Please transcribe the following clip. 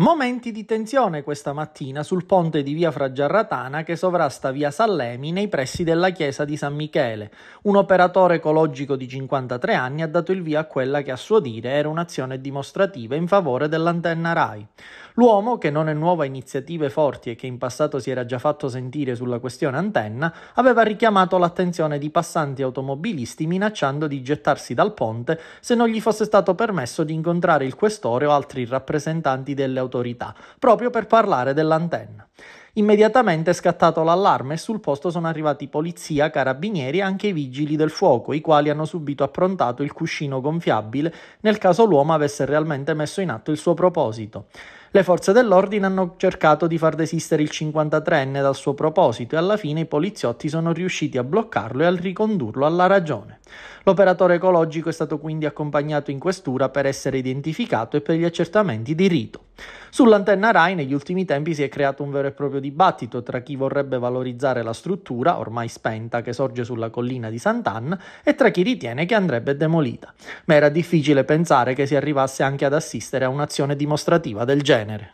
Momenti di tensione questa mattina sul ponte di via Fragiarratana che sovrasta via Sallemi nei pressi della chiesa di San Michele. Un operatore ecologico di 53 anni ha dato il via a quella che a suo dire era un'azione dimostrativa in favore dell'antenna RAI. L'uomo, che non è nuovo a iniziative forti e che in passato si era già fatto sentire sulla questione antenna, aveva richiamato l'attenzione di passanti automobilisti minacciando di gettarsi dal ponte se non gli fosse stato permesso di incontrare il questore o altri rappresentanti delle autorità autorità, proprio per parlare dell'antenna. Immediatamente è scattato l'allarme e sul posto sono arrivati polizia, carabinieri e anche i vigili del fuoco, i quali hanno subito approntato il cuscino gonfiabile nel caso l'uomo avesse realmente messo in atto il suo proposito. Le forze dell'ordine hanno cercato di far desistere il 53enne dal suo proposito e alla fine i poliziotti sono riusciti a bloccarlo e a ricondurlo alla ragione. L'operatore ecologico è stato quindi accompagnato in questura per essere identificato e per gli accertamenti di rito. Sull'antenna RAI negli ultimi tempi si è creato un vero e proprio dibattito tra chi vorrebbe valorizzare la struttura, ormai spenta, che sorge sulla collina di Sant'Anna, e tra chi ritiene che andrebbe demolita. Ma era difficile pensare che si arrivasse anche ad assistere a un'azione dimostrativa del genere.